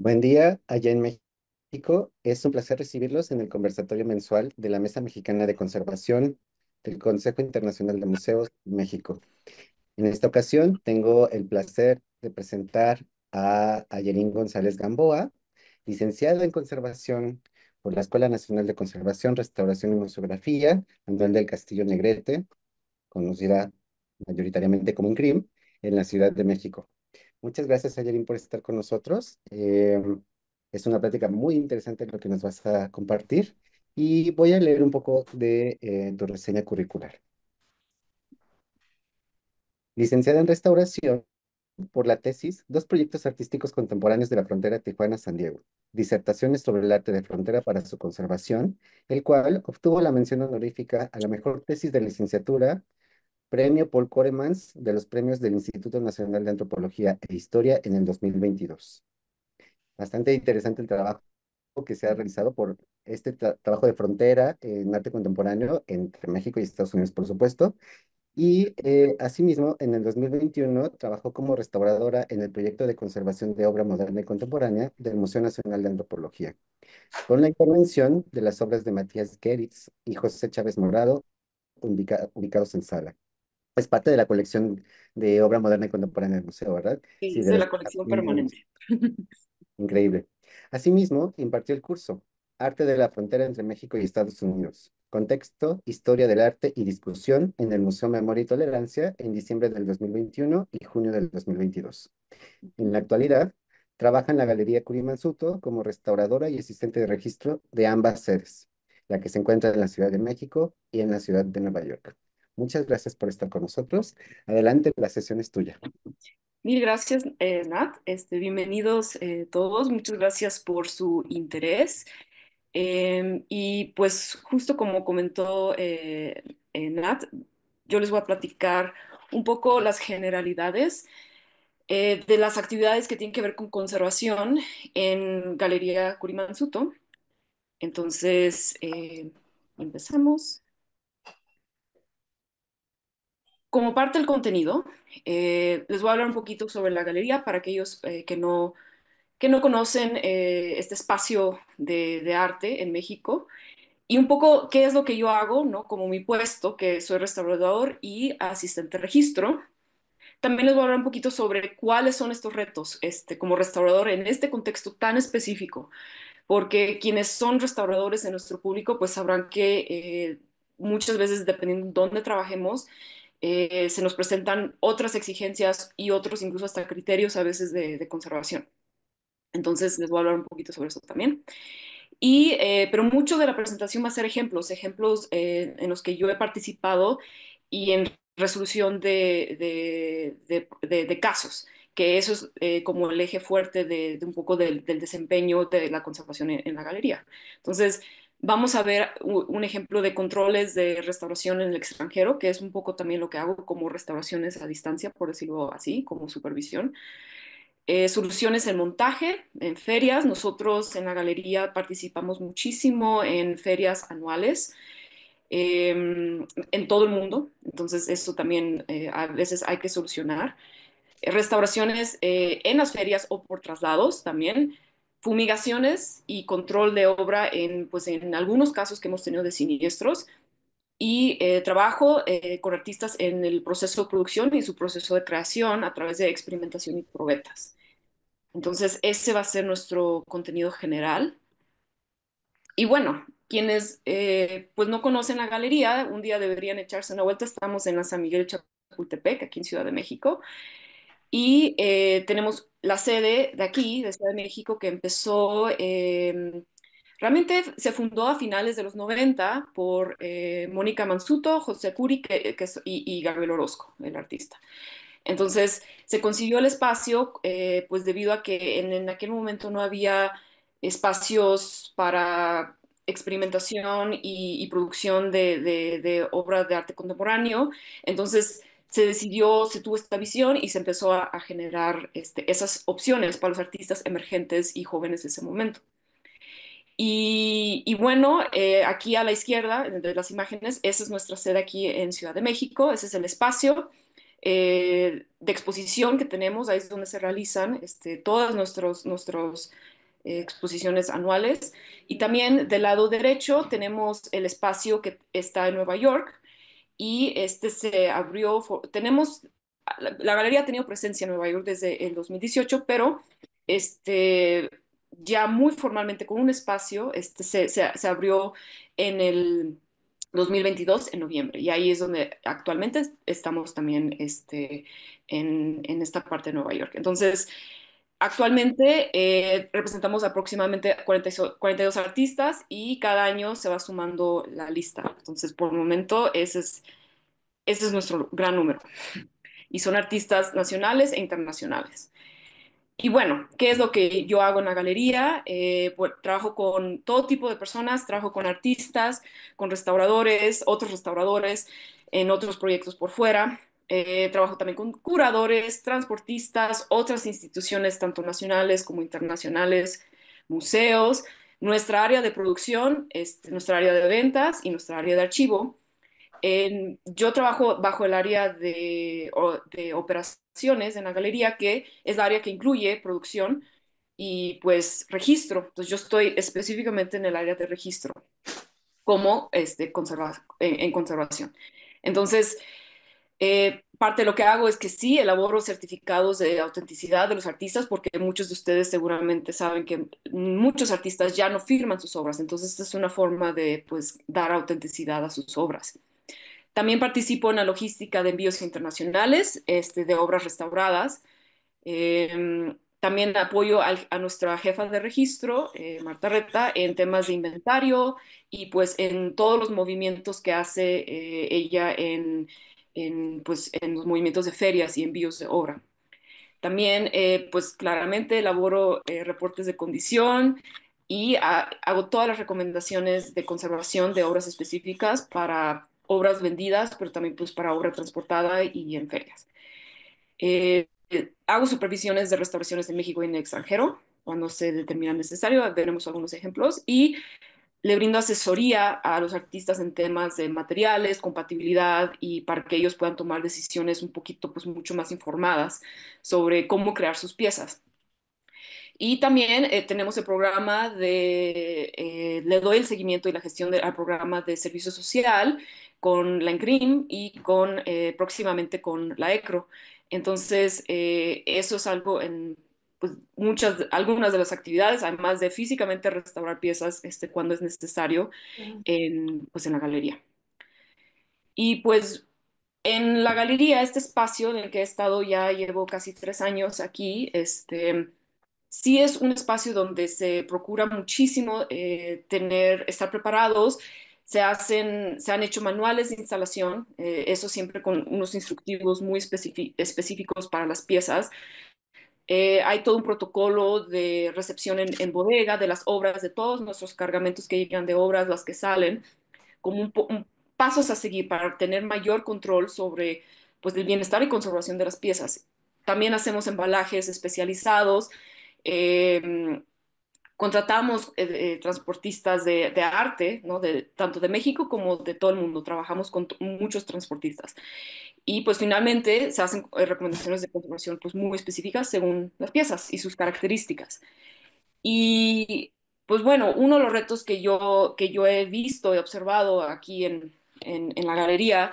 Buen día, allá en México. Es un placer recibirlos en el conversatorio mensual de la Mesa Mexicana de Conservación del Consejo Internacional de Museos de México. En esta ocasión tengo el placer de presentar a Ayerín González Gamboa, licenciado en Conservación por la Escuela Nacional de Conservación, Restauración y Museografía, Andrés del Castillo Negrete, conocida mayoritariamente como un CRIM, en la Ciudad de México. Muchas gracias, Ayarín, por estar con nosotros. Eh, es una plática muy interesante lo que nos vas a compartir y voy a leer un poco de eh, tu reseña curricular. Licenciada en Restauración por la tesis Dos proyectos artísticos contemporáneos de la frontera Tijuana-San Diego, disertaciones sobre el arte de frontera para su conservación, el cual obtuvo la mención honorífica a la mejor tesis de licenciatura Premio Paul Coremans de los premios del Instituto Nacional de Antropología e Historia en el 2022. Bastante interesante el trabajo que se ha realizado por este trabajo de frontera en arte contemporáneo entre México y Estados Unidos, por supuesto. Y eh, asimismo, en el 2021 trabajó como restauradora en el proyecto de conservación de obra moderna y contemporánea del Museo Nacional de Antropología, con la intervención de las obras de Matías Geritz y José Chávez Morado, ubicados en sala. Es pues, parte de la colección de obra moderna y contemporánea del museo, ¿verdad? Sí, es de, la colección permanente. Increíble. Asimismo, impartió el curso Arte de la Frontera entre México y Estados Unidos, Contexto, Historia del Arte y Discusión en el Museo Memoria y Tolerancia en diciembre del 2021 y junio del 2022. En la actualidad, trabaja en la Galería Curimansuto como restauradora y asistente de registro de ambas sedes, la que se encuentra en la Ciudad de México y en la Ciudad de Nueva York. Muchas gracias por estar con nosotros. Adelante, la sesión es tuya. Mil gracias, eh, Nat. Este, bienvenidos eh, todos. Muchas gracias por su interés. Em, y pues justo como comentó eh, Nat, yo les voy a platicar un poco las generalidades de las actividades que tienen que ver con conservación en Galería Curimansuto. Entonces, empezamos. Como parte del contenido, eh, les voy a hablar un poquito sobre la galería para aquellos eh, que, no, que no conocen eh, este espacio de, arte en México y un poco qué es lo que yo hago, ¿no? como mi puesto, que soy restaurador y asistente registro. También les voy a hablar un poquito sobre cuáles son estos retos este, como restaurador en este contexto tan específico, porque quienes son restauradores en nuestro público pues sabrán que muchas veces, dependiendo de dónde trabajemos, eh, se nos presentan otras exigencias y otros incluso hasta criterios a veces de, conservación. Entonces les voy a hablar un poquito sobre eso también. Y, eh, pero mucho de la presentación va a ser ejemplos, ejemplos eh, en los que yo he participado y en resolución de, casos, que eso es como el eje fuerte de, un poco del, desempeño de la conservación en, en la galería. Entonces, Vamos a ver un ejemplo de controles de restauración en el extranjero, que es un poco también lo que hago como restauraciones a distancia, por decirlo así, como supervisión. Eh, soluciones en montaje, en ferias. Nosotros en la galería participamos muchísimo en ferias anuales. Em, en todo el mundo. Entonces, esto también eh, a veces hay que solucionar. Eh, restauraciones en las ferias o por traslados también fumigaciones y control de obra en, pues, en algunos casos que hemos tenido de siniestros y eh, trabajo eh, con artistas en el proceso de producción y su proceso de creación a través de experimentación y probetas. Entonces, ese va a ser nuestro contenido general. Y bueno, quienes eh, pues no conocen la galería, un día deberían echarse una vuelta. Estamos en la San Miguel Chapultepec, aquí en Ciudad de México. Y tenemos la sede de aquí, de Ciudad de México, que empezó, em, realmente se fundó a finales de los 90 por eh, Mónica Mansuto, José Curi y, Gabriel Orozco, el artista. Entonces se consiguió el espacio, eh, pues debido a que en, aquel momento no había espacios para experimentación y, producción de, de, obras de arte contemporáneo. Entonces, se decidió, se tuvo esta visión y se empezó a, generar este, esas opciones para los artistas emergentes y jóvenes de ese momento. Y, bueno, eh, aquí a la izquierda de las imágenes, esa es nuestra sede aquí en Ciudad de México, ese es el espacio eh, de exposición que tenemos, ahí es donde se realizan este, todas nuestras nuestros, eh, exposiciones anuales. Y también del lado derecho tenemos el espacio que está en Nueva York, y este se abrió, tenemos, la, galería ha tenido presencia en Nueva York desde el 2018, pero este, ya muy formalmente con un espacio, este, se, abrió en el 2022, en noviembre, y ahí es donde actualmente estamos también este, en, en esta parte de Nueva York. Entonces, Actualmente eh, representamos aproximadamente 42 artistas y cada año se va sumando la lista. Entonces, por el momento, ese es, ese es nuestro gran número. Y son artistas nacionales e internacionales. Y bueno, ¿qué es lo que yo hago en la galería? Eh, pues, trabajo con todo tipo de personas, trabajo con artistas, con restauradores, otros restauradores, en otros proyectos por fuera. Eh, trabajo también con curadores, transportistas, otras instituciones, tanto nacionales como internacionales, museos, nuestra área de producción, este, nuestra área de ventas y nuestra área de archivo. yo trabajo bajo el área de, operaciones en la galería, que es la área que incluye producción y pues registro. Entonces yo estoy específicamente en el área de registro como este, en conservación. Entonces, eh, parte de lo que hago es que sí, elaboro certificados de autenticidad de los artistas, porque muchos de ustedes seguramente saben que muchos artistas ya no firman sus obras, entonces esta es una forma de pues, dar autenticidad a sus obras. También participo en la logística de envíos internacionales este, de obras restauradas. Em, también apoyo a nuestra jefa de registro, eh, Marta Reta, en temas de inventario y pues en todos los movimientos que hace eh, ella en en, pues, en los movimientos de ferias y envíos de obra. También, eh, pues claramente elaboro eh, reportes de condición y hago todas las recomendaciones de conservación de obras específicas para obras vendidas, pero también pues para obra transportada y en ferias. Eh, hago supervisiones de restauraciones en México y en el extranjero cuando se determina necesario, veremos algunos ejemplos, y le brindo asesoría a los artistas en temas de materiales, compatibilidad y para que ellos puedan tomar decisiones un poquito, pues mucho más informadas sobre cómo crear sus piezas. Y también eh, tenemos el programa de, eh, le doy el seguimiento y la gestión del programa de servicio social con la ENCRIM y con, eh, próximamente con la ECRO. Entonces, eso es algo en pues muchas, algunas de las actividades, además de físicamente restaurar piezas este, cuando es necesario, en, pues en la galería. Y pues en la galería, este espacio en el que he estado ya llevo casi tres años aquí, este, sí es un espacio donde se procura muchísimo eh, tener, estar preparados, se, hacen, se han hecho manuales de instalación, eh, eso siempre con unos instructivos muy específicos para las piezas. Eh, hay todo un protocolo de recepción en, bodega de las obras, de todos nuestros cargamentos que llegan de obras, las que salen, como un, pasos a seguir para tener mayor control sobre pues, el bienestar y conservación de las piezas. También hacemos embalajes especializados, eh, contratamos eh, eh, transportistas de, arte, ¿no? de, tanto de México como de todo el mundo. Trabajamos con muchos transportistas. Y pues finalmente se hacen eh, recomendaciones de conservación pues, muy específicas según las piezas y sus características. Y pues bueno, uno de los retos que yo, que yo he visto y observado aquí en, en, la galería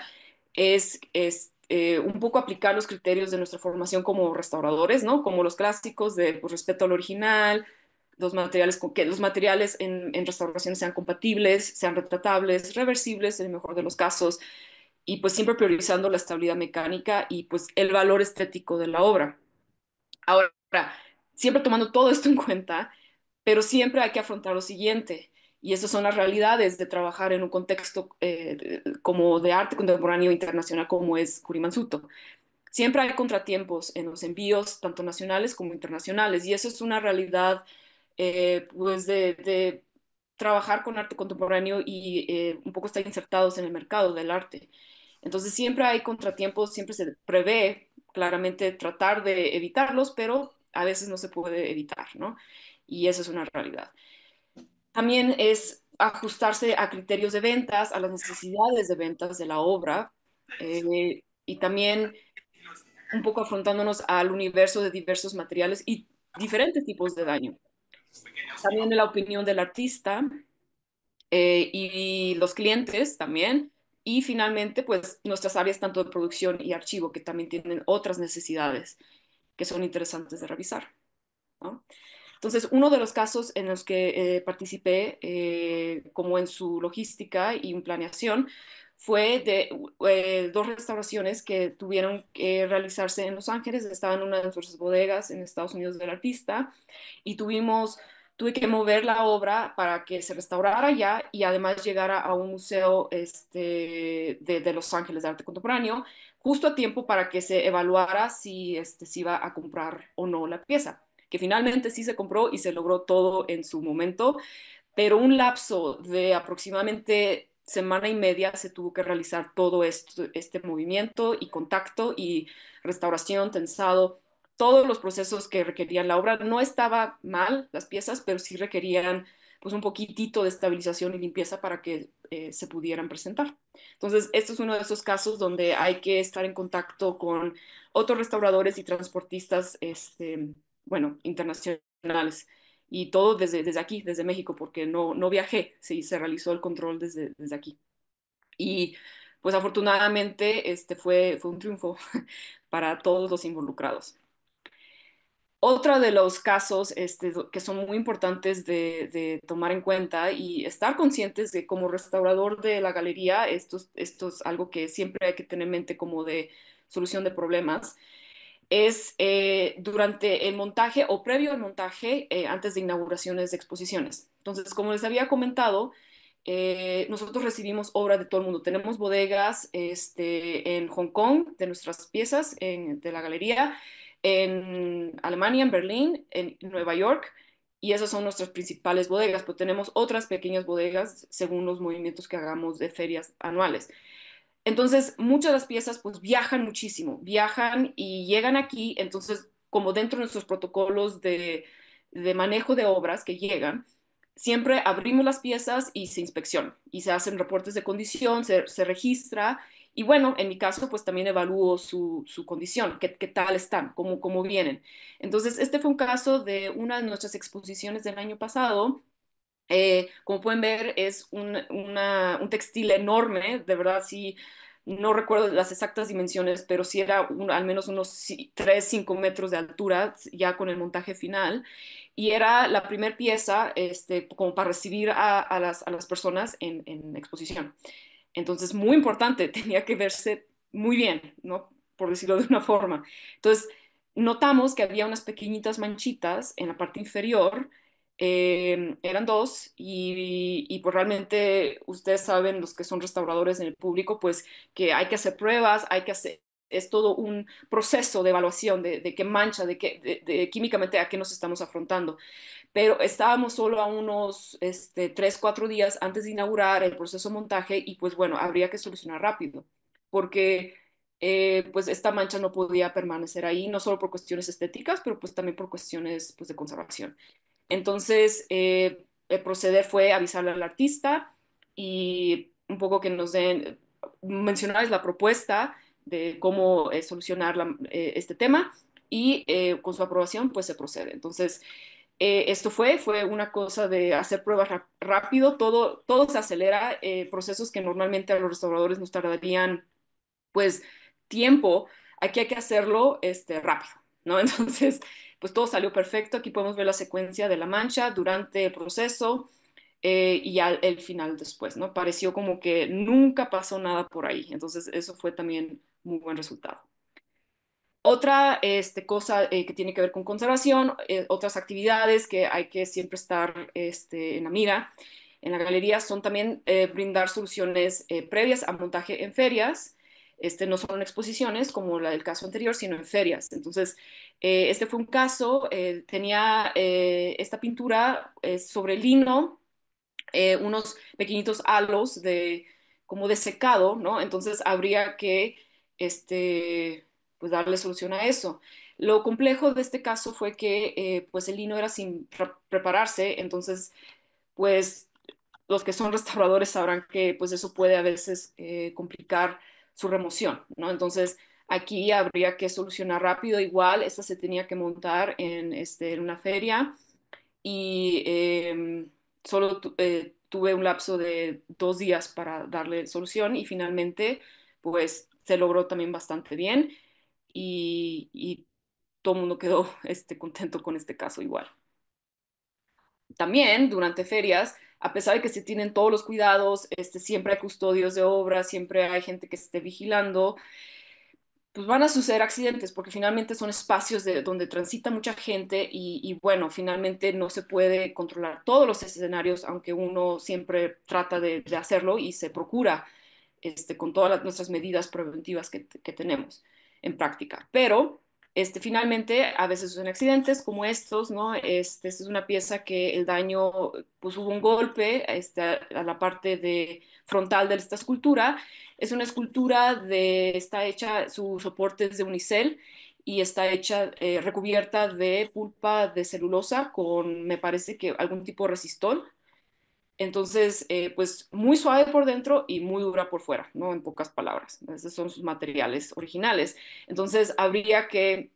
es, es un poco aplicar los criterios de nuestra formación como restauradores, ¿no? Como los clásicos de pues, respeto al original, los materiales, que los materiales en, restauración sean compatibles, sean retratables, reversibles en el mejor de los casos, y pues siempre priorizando la estabilidad mecánica y pues el valor estético de la obra. Ahora, siempre tomando todo esto en cuenta, pero siempre hay que afrontar lo siguiente, y esas son las realidades de trabajar en un contexto eh, como de arte contemporáneo internacional como es Kurimansuto. Siempre hay contratiempos en los envíos, tanto nacionales como internacionales, y eso es una realidad eh, pues de, trabajar con arte contemporáneo y eh, un poco estar insertados en el mercado del arte. Entonces siempre hay contratiempos, siempre se prevé claramente tratar de evitarlos, pero a veces no se puede evitar, ¿no? Y eso es una realidad. También es ajustarse a criterios de ventas, a las necesidades de ventas de la obra eh, y también un poco afrontándonos al universo de diversos materiales y diferentes tipos de daño también la opinión del artista eh, y los clientes también. Y finalmente, pues nuestras áreas tanto de producción y archivo, que también tienen otras necesidades que son interesantes de revisar. Entonces, uno de los casos en los que eh, participé, eh, como en su logística y en planeación, fue de eh, dos restauraciones que tuvieron que realizarse en Los Ángeles. Estaba en una de nuestras bodegas en Estados Unidos del artista y tuvimos, tuve que mover la obra para que se restaurara ya y además llegara a un museo este, de, Los Ángeles de arte contemporáneo justo a tiempo para que se evaluara si este, se iba a comprar o no la pieza, que finalmente sí se compró y se logró todo en su momento, pero un lapso de aproximadamente semana y media se tuvo que realizar todo esto, este movimiento y contacto y restauración, tensado, todos los procesos que requerían la obra. No estaba mal las piezas, pero sí requerían pues un poquitito de estabilización y limpieza para que eh, se pudieran presentar. Entonces, esto es uno de esos casos donde hay que estar en contacto con otros restauradores y transportistas, este, bueno, internacionales y todo desde, aquí, desde México, porque no, no viajé, sí, se realizó el control desde, aquí. Y pues afortunadamente este fue, fue un triunfo para todos los involucrados. Otro de los casos este, que son muy importantes de, tomar en cuenta y estar conscientes de como restaurador de la galería, esto, esto es algo que siempre hay que tener en mente como de solución de problemas, es eh, durante el montaje o previo al montaje, eh, antes de inauguraciones de exposiciones. Entonces, como les había comentado, eh, nosotros recibimos obra de todo el mundo. Tenemos bodegas este, en Hong Kong de nuestras piezas de la galería, en Alemania, en Berlín, en Nueva York, y esas son nuestras principales bodegas, pero tenemos otras pequeñas bodegas según los movimientos que hagamos de ferias anuales. Entonces, muchas de las piezas pues viajan muchísimo, viajan y llegan aquí, entonces, como dentro de nuestros protocolos de, manejo de obras que llegan, siempre abrimos las piezas y se inspecciona y se hacen reportes de condición, se, registra y bueno, en mi caso pues también evalúo su, condición, qué, tal están, cómo, cómo vienen. Entonces, este fue un caso de una de nuestras exposiciones del año pasado eh, como pueden ver, es un, un, textil enorme, de verdad, sí, no recuerdo las exactas dimensiones, pero sí era al menos unos 3, 5 metros de altura ya con el montaje final. Y era la primera pieza este, como para recibir a, las, a las, personas en, en exposición. Entonces, muy importante, tenía que verse muy bien, ¿no? Por decirlo de una forma. Entonces, notamos que había unas pequeñitas manchitas en la parte inferior Em, eran dos y, pues realmente ustedes saben, los que son restauradores en el público, pues que hay que hacer pruebas, hay que hacer, es todo un proceso de evaluación de, qué mancha, de qué, químicamente a qué nos estamos afrontando. Pero estábamos solo a unos este, tres, cuatro días antes de inaugurar el proceso montaje y pues bueno, habría que solucionar rápido porque eh, pues esta mancha no podía permanecer ahí, no solo por cuestiones estéticas, pero pues también por cuestiones pues, de conservación. Entonces, eh, el proceder fue avisarle al artista y un poco que nos den, mencionarles la propuesta de cómo eh, solucionar eh, este tema y con su aprobación pues se procede. Entonces, esto fue, fue una cosa de hacer pruebas rápido, todo, todo se acelera, procesos que normalmente a los restauradores nos tardarían pues tiempo, aquí hay que hacerlo este, rápido, ¿no? Entonces, pues todo salió perfecto. Aquí podemos ver la secuencia de la mancha durante el proceso eh, y al final después, ¿no? Pareció como que nunca pasó nada por ahí. Entonces, eso fue también muy buen resultado. Otra este, cosa eh, que tiene que ver con conservación, eh, otras actividades que hay que siempre estar este, en la mira en la galería son también brindar soluciones previas a montaje en ferias, este, no son exposiciones como la del caso anterior, sino en ferias. Entonces, eh, este fue un caso, eh, tenía eh, esta pintura sobre lino, unos pequeñitos halos como de secado, ¿no? Entonces habría que este, pues, darle solución a eso. Lo complejo de este caso fue que pues el lino era sin prepararse, entonces pues los que son restauradores sabrán que pues, eso puede a veces complicar su remoción, ¿no? Entonces, aquí habría que solucionar rápido. Igual, esta se tenía que montar en, este, una feria y em, solo eh, tuve un lapso de dos días para darle solución y finalmente, pues, se logró también bastante bien y, todo el mundo quedó este, contento con este caso igual. También durante ferias a pesar de que se tienen todos los cuidados, este, siempre hay custodios de obra, siempre hay gente que esté vigilando, pues van a suceder accidentes porque finalmente son espacios de, donde transita mucha gente y, bueno, finalmente no se puede controlar todos los escenarios, aunque uno siempre trata de, hacerlo y se procura este, con todas las, nuestras medidas preventivas que, que tenemos en práctica. Pero este, finalmente, a veces son accidentes como estos, ¿no? Este, esta es una pieza que el daño, pues hubo un golpe este, a la parte frontal de esta escultura. Es una escultura de, está hecha, su soporte es de unicel y está hecha eh, recubierta de pulpa de celulosa con, me parece que algún tipo de resistol. Entonces, eh, pues muy suave por dentro y muy dura por fuera, ¿no? En pocas palabras. Esos son sus materiales originales. Entonces, habría que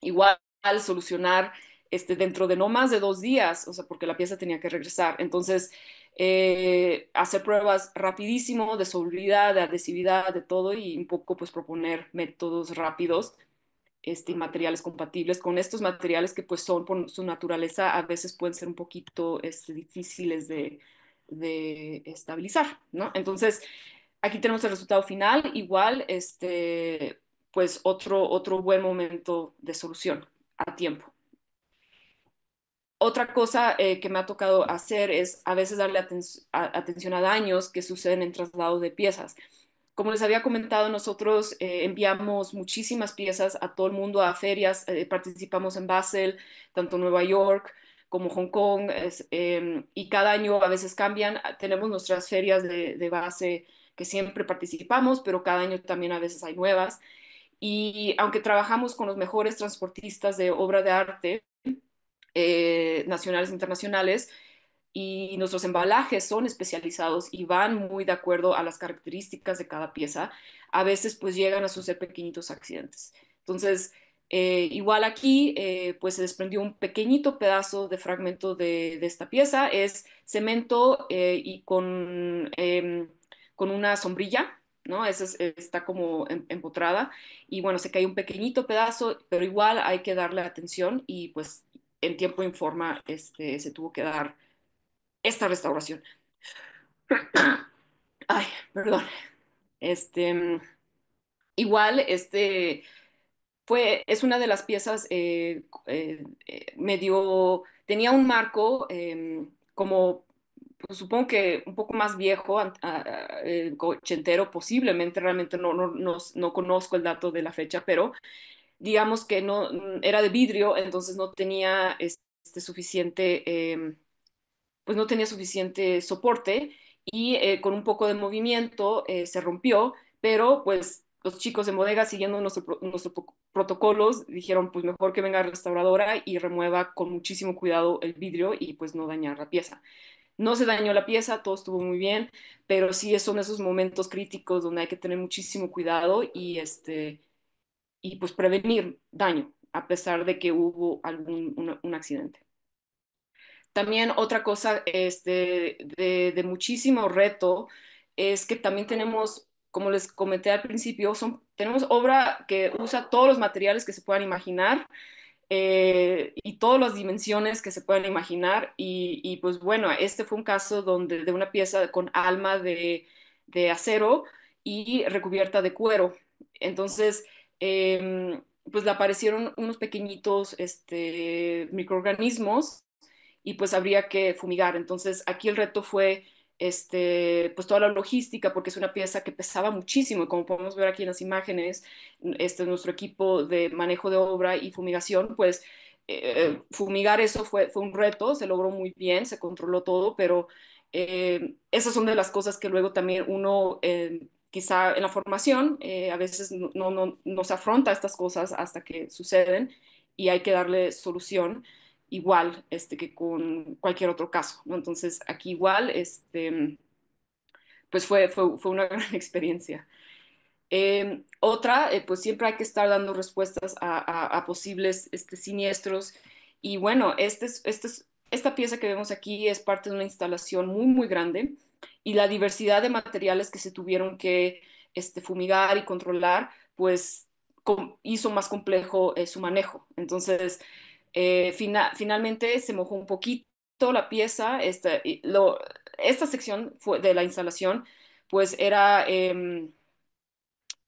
igual solucionar este, dentro de no más de dos días, o sea, porque la pieza tenía que regresar. Entonces, eh, hacer pruebas rapidísimo de solubilidad, de adhesividad, de todo y un poco pues proponer métodos rápidos este, materiales compatibles con estos materiales que pues son por su naturaleza a veces pueden ser un poquito este, difíciles de, estabilizar, ¿no? Entonces, aquí tenemos el resultado final, igual, este, pues otro, otro buen momento de solución a tiempo. Otra cosa eh, que me ha tocado hacer es a veces darle atención a daños que suceden en traslado de piezas. Como les había comentado, nosotros eh, enviamos muchísimas piezas a todo el mundo, a ferias, eh, participamos en Basel, tanto Nueva York como Hong Kong, em, y cada año a veces cambian. Ah, tenemos nuestras ferias de, de, base que siempre participamos, pero cada año también a veces hay nuevas. Y aunque trabajamos con los mejores transportistas de obra de arte eh, nacionales e internacionales, y nuestros embalajes son especializados y van muy de acuerdo a las características de cada pieza, a veces pues llegan a suceder pequeñitos accidentes. Entonces, eh, igual aquí eh, pues se desprendió un pequeñito pedazo de fragmento de, de esta pieza, es cemento eh, y con, em, con una sombrilla, ¿no? Esa está como em, empotrada y bueno, se cae un pequeñito pedazo, pero igual hay que darle atención y pues en tiempo y forma este, se tuvo que dar esta restauración. Ay, perdón. Este, igual, este fue, es una de las piezas eh, eh, eh, medio, tenía un marco em, como pues, supongo que un poco más viejo, posiblemente, realmente no, no, conozco el dato de la fecha, pero digamos que no era de vidrio, entonces no tenía este, suficiente em, pues no tenía suficiente soporte y eh, con un poco de movimiento eh, se rompió, pero pues los chicos de bodega siguiendo nuestros protocolos dijeron pues mejor que venga la restauradora y remueva con muchísimo cuidado el vidrio y pues no dañar la pieza. No se dañó la pieza, todo estuvo muy bien, pero sí son esos momentos críticos donde hay que tener muchísimo cuidado y, este, y pues prevenir daño, a pesar de que hubo algún un accidente. También otra cosa este, de, muchísimo reto es que también tenemos, como les comenté al principio, son, tenemos obra que usa todos los materiales que se puedan imaginar. Eh, y todas las dimensiones que se puedan imaginar. Y, pues bueno, este fue un caso donde de una pieza con alma de, acero y recubierta de cuero. Entonces, em, pues le aparecieron unos pequeñitos este, microorganismos y pues habría que fumigar. Entonces aquí el reto fue este, pues toda la logística, porque es una pieza que pesaba muchísimo, y como podemos ver aquí en las imágenes, este, nuestro equipo de manejo de obra y fumigación, pues eh, fumigar eso fue, fue un reto, se logró muy bien, se controló todo, pero eh, esas son de las cosas que luego también uno... Eh, quizá en la formación a veces no, no, se afronta estas cosas hasta que suceden y hay que darle solución igual este, que con cualquier otro caso. Entonces, aquí igual, este, pues fue, fue, fue una gran experiencia. Eh, otra, eh, pues siempre hay que estar dando respuestas a, posibles este, siniestros. Y bueno, este es, este es, esta pieza que vemos aquí es parte de una instalación muy, muy grande y la diversidad de materiales que se tuvieron que este, fumigar y controlar, pues hizo más complejo eh, su manejo. Entonces, eh, finalmente se mojó un poquito la pieza. Esta, esta sección fue de la instalación, pues era em,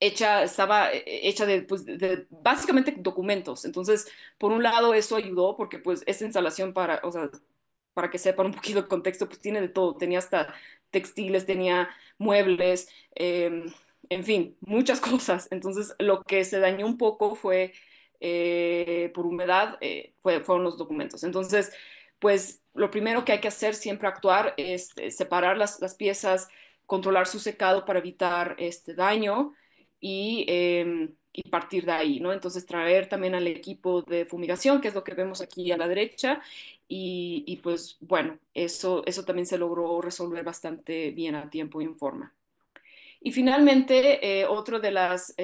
hecha, estaba eh, hecha de, pues, básicamente documentos. Entonces, por un lado, eso ayudó porque pues esta instalación para, o sea, para que sepan un poquito el contexto, pues tiene de todo. Tenía hasta textiles, tenía muebles, em, en fin, muchas cosas. Entonces, lo que se dañó un poco fue eh, por humedad eh, fueron los documentos. Entonces, pues lo primero que hay que hacer siempre actuar es eh, separar las, piezas, controlar su secado para evitar este daño em, y, partir de ahí, ¿no? Entonces traer también al equipo de fumigación, que es lo que vemos aquí a la derecha, y, pues bueno, eso, eso también se logró resolver bastante bien a tiempo y en forma. Y finalmente, otro de las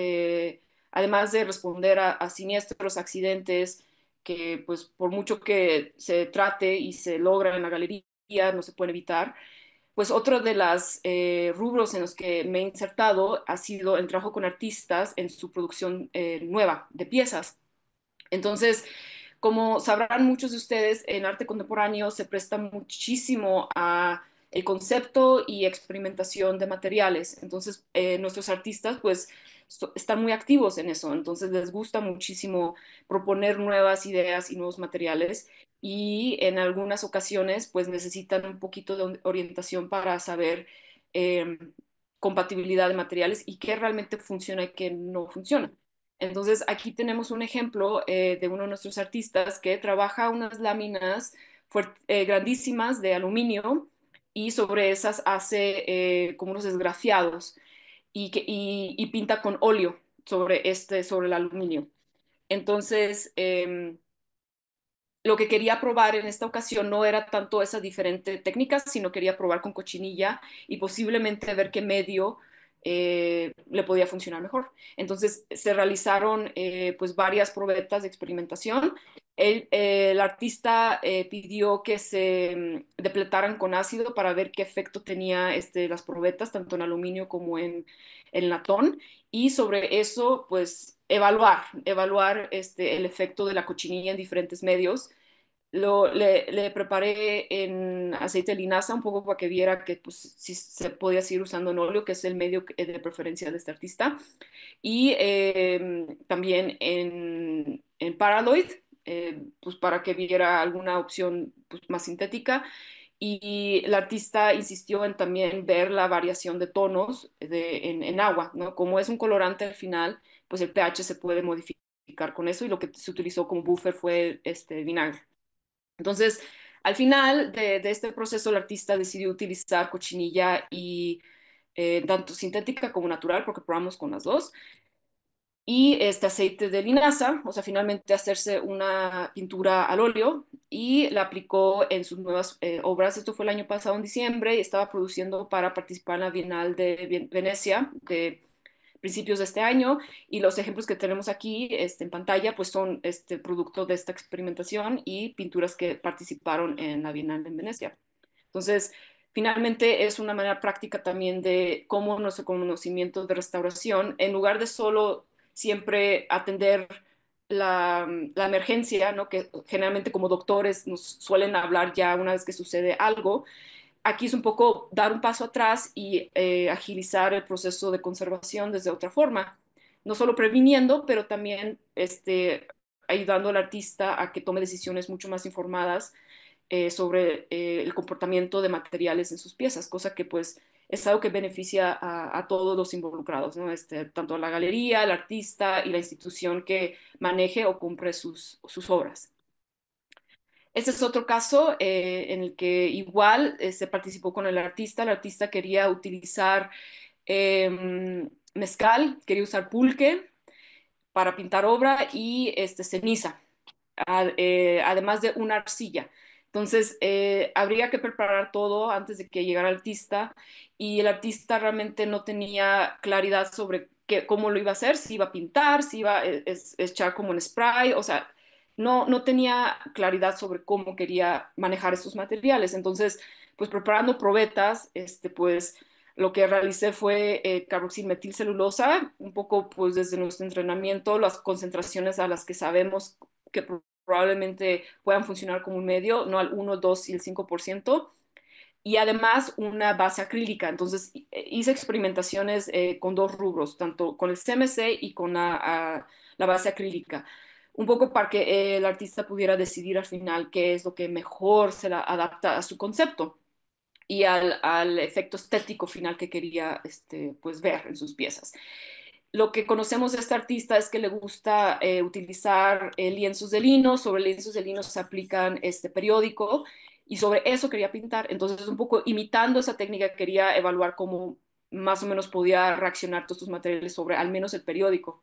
además de responder a, siniestros accidentes que, pues, por mucho que se trate y se logra en la galería, no se puede evitar. Pues otro de los eh, rubros en los que me he insertado ha sido el trabajo con artistas en su producción eh, nueva de piezas. Entonces, como sabrán muchos de ustedes, en arte contemporáneo se presta muchísimo a el concepto y experimentación de materiales. Entonces, eh, nuestros artistas, pues, están muy activos en eso, entonces les gusta muchísimo proponer nuevas ideas y nuevos materiales y en algunas ocasiones pues necesitan un poquito de orientación para saber em, compatibilidad de materiales y qué realmente funciona y qué no funciona. Entonces aquí tenemos un ejemplo eh, de uno de nuestros artistas que trabaja unas láminas eh, grandísimas de aluminio y sobre esas hace eh, como unos desgraciados y, pinta con óleo sobre, este, sobre el aluminio. Entonces, em, lo que quería probar en esta ocasión no era tanto esas diferentes técnicas, sino quería probar con cochinilla y posiblemente ver qué medio eh, le podía funcionar mejor. Entonces se realizaron eh, pues varias probetas de experimentación. El, eh, artista pidió que se mm, depletaran con ácido para ver qué efecto tenía este, las probetas, tanto en aluminio como en, en latón, y sobre eso pues evaluar, evaluar este, el efecto de la cochinilla en diferentes medios lo, le, preparé en aceite de linaza un poco para que viera que pues, si se podía seguir usando en óleo, que es el medio de preferencia de este artista. Y em, también en, en Paraloid, eh, pues para que viera alguna opción pues, más sintética. Y el artista insistió en también ver la variación de tonos de, en, en, agua, ¿no? Como es un colorante al final, pues el pH se puede modificar con eso y lo que se utilizó como buffer fue este vinagre. Entonces, al final de, este proceso, el artista decidió utilizar cochinilla y eh, tanto sintética como natural, porque probamos con las dos, y este aceite de linaza, o sea, finalmente hacerse una pintura al óleo y la aplicó en sus nuevas eh, obras. Esto fue el año pasado en diciembre y estaba produciendo para participar en la Bienal de Venecia de principios de este año y los ejemplos que tenemos aquí este, en pantalla pues son este producto de esta experimentación y pinturas que participaron en la Bienal en Venecia. Entonces, finalmente es una manera práctica también de cómo nuestro conocimiento de restauración, en lugar de solo siempre atender la, la, emergencia, ¿no? que generalmente como doctores nos suelen hablar ya una vez que sucede algo, aquí es un poco dar un paso atrás y eh, agilizar el proceso de conservación desde otra forma, no solo previniendo, pero también este, ayudando al artista a que tome decisiones mucho más informadas eh, sobre eh, el comportamiento de materiales en sus piezas, cosa que pues es algo que beneficia a, todos los involucrados, este, tanto a la galería, al artista y la institución que maneje o compre sus obras. Este es otro caso eh, en el que igual eh, se participó con el artista. El artista quería utilizar em, mezcal, quería usar pulque para pintar obra y este, ceniza, eh, además de una arcilla. Entonces, habría que preparar todo antes de que llegara el artista y el artista realmente no tenía claridad sobre qué, cómo lo iba a hacer, si iba a pintar, si iba a echar como un spray, o sea, no, tenía claridad sobre cómo quería manejar estos materiales. Entonces, pues preparando probetas, este, pues lo que realicé fue eh, celulosa, un poco pues desde nuestro entrenamiento, las concentraciones a las que sabemos que probablemente puedan funcionar como un medio, no al 1, 2 y el 5%, y además una base acrílica. Entonces eh, hice experimentaciones eh, con dos rubros, tanto con el CMC y con la, la base acrílica un poco para que el artista pudiera decidir al final qué es lo que mejor se la adapta a su concepto y al, efecto estético final que quería este, pues, ver en sus piezas. Lo que conocemos de este artista es que le gusta eh, utilizar eh, lienzos de lino, sobre lienzos de lino se aplican este periódico y sobre eso quería pintar. Entonces, un poco imitando esa técnica, quería evaluar cómo más o menos podía reaccionar todos sus materiales sobre al menos el periódico.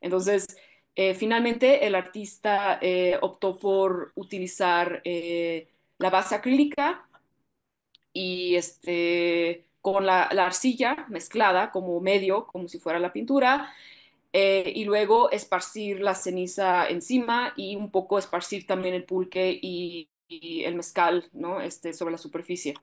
Entonces, eh, finalmente, el artista eh, optó por utilizar eh, la base acrílica y este, con la, arcilla mezclada como medio, como si fuera la pintura, y luego esparcir la ceniza encima y un poco esparcir también el pulque y, el mezcal ¿no? este, sobre la superficie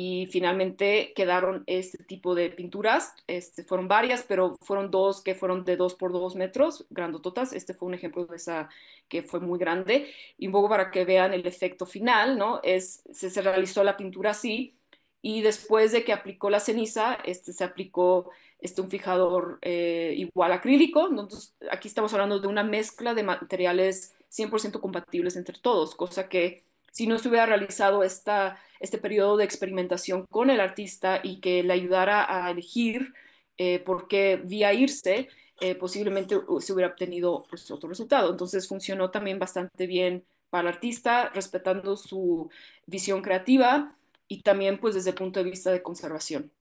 y finalmente quedaron este tipo de pinturas. Este, fueron varias, pero fueron dos que fueron de dos por dos metros, grandototas. Este fue un ejemplo de esa que fue muy grande. Y un para que vean el efecto final, ¿no? Es, se, realizó la pintura así y después de que aplicó la ceniza, este, se aplicó este, un fijador eh, igual acrílico. Entonces, aquí estamos hablando de una mezcla de materiales 100% compatibles entre todos, cosa que si no se hubiera realizado esta este periodo de experimentación con el artista y que le ayudara a elegir eh, por qué vía irse eh, posiblemente se hubiera obtenido pues, otro resultado. Entonces funcionó también bastante bien para el artista, respetando su visión creativa y también pues desde el punto de vista de conservación.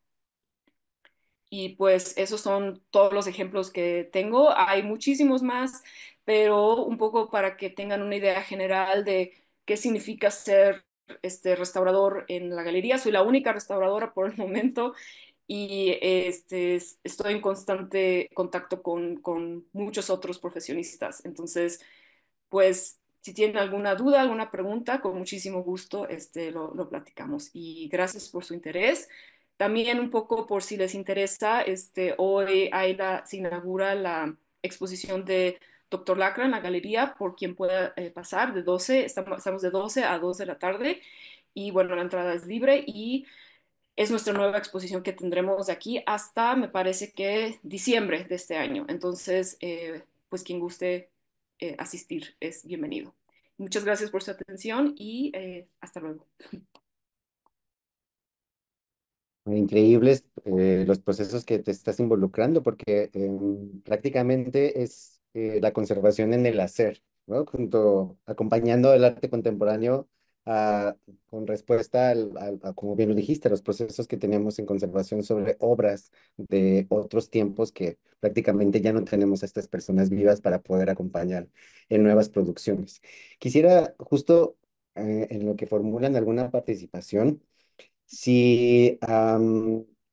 Y pues esos son todos los ejemplos que tengo. Hay muchísimos más, pero un poco para que tengan una idea general de qué significa ser este, restaurador en la galería, soy la única restauradora por el momento y este, estoy en constante contacto con, muchos otros profesionistas. Entonces, pues si tienen alguna duda, alguna pregunta, con muchísimo gusto este, lo, lo, platicamos. Y gracias por su interés. También un poco por si les interesa, este, hoy hay la, se inaugura la exposición de Doctor Lacra en la galería por quien pueda eh, pasar de 12, estamos, de 12 a 2 de la tarde y bueno, la entrada es libre y es nuestra nueva exposición que tendremos de aquí hasta, me parece que diciembre de este año. Entonces, eh, pues quien guste eh, asistir es bienvenido. Muchas gracias por su atención y hasta luego. Increíbles los procesos que te estás involucrando porque em, prácticamente es eh, la conservación en el hacer, ¿no? Junto, acompañando el arte contemporáneo con respuesta, a, como bien lo dijiste, los procesos que tenemos en conservación sobre obras de otros tiempos que prácticamente ya no tenemos a estas personas vivas para poder acompañar en nuevas producciones. Quisiera justo eh, en lo que formulan alguna participación, si